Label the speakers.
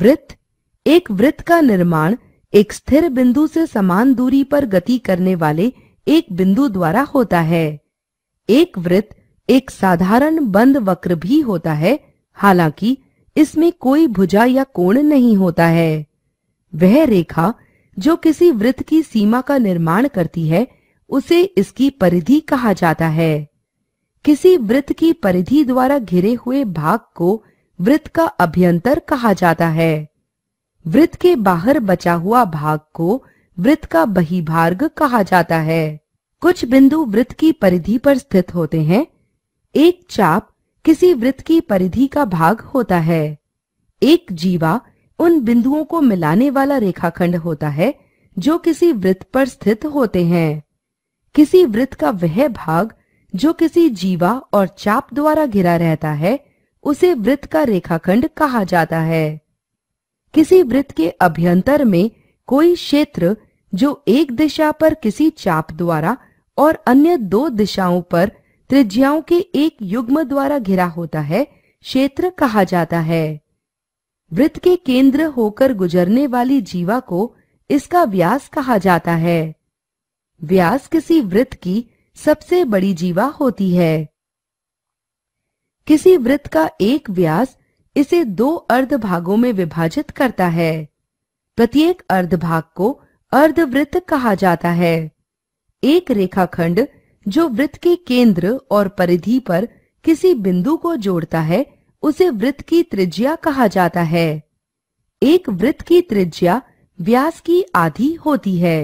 Speaker 1: वृत्त एक वृत्त का निर्माण एक स्थिर बिंदु से समान दूरी पर गति करने वाले एक बिंदु द्वारा होता है एक वृत्त एक साधारण बंद वक्र भी होता है हालांकि इसमें कोई भुजा या कोण नहीं होता है वह रेखा जो किसी वृत्त की सीमा का निर्माण करती है उसे इसकी परिधि कहा जाता है किसी वृत्त की परिधि द्वारा घिरे हुए भाग को वृत्त का अभ्यंतर कहा जाता है वृत्त के बाहर बचा हुआ भाग को वृत्त का बहिभार्ग कहा जाता है कुछ बिंदु वृत्त की परिधि पर स्थित होते हैं एक चाप किसी वृत्त की परिधि का भाग होता है एक जीवा उन बिंदुओं को मिलाने वाला रेखाखंड होता है जो किसी वृत्त पर स्थित होते हैं किसी वृत्त का वह भाग जो किसी जीवा और चाप द्वारा घिरा रहता है उसे वृत्त का रेखाखंड कहा जाता है किसी वृत्त के अभ्यंतर में कोई क्षेत्र जो एक दिशा पर किसी चाप द्वारा और अन्य दो दिशाओं पर त्रिज्याओं के एक युग्म द्वारा घिरा होता है क्षेत्र कहा जाता है वृत्त के केंद्र होकर गुजरने वाली जीवा को इसका व्यास कहा जाता है व्यास किसी वृत्त की सबसे बड़ी जीवा होती है किसी वृत्त का एक व्यास इसे दो अर्ध भागों में विभाजित करता है प्रत्येक अर्ध भाग को अर्धवृत्त कहा जाता है एक रेखाखंड जो वृत्त के केंद्र और परिधि पर किसी बिंदु को जोड़ता है उसे वृत्त की त्रिज्या कहा जाता है एक वृत्त की त्रिज्या व्यास की आधी होती है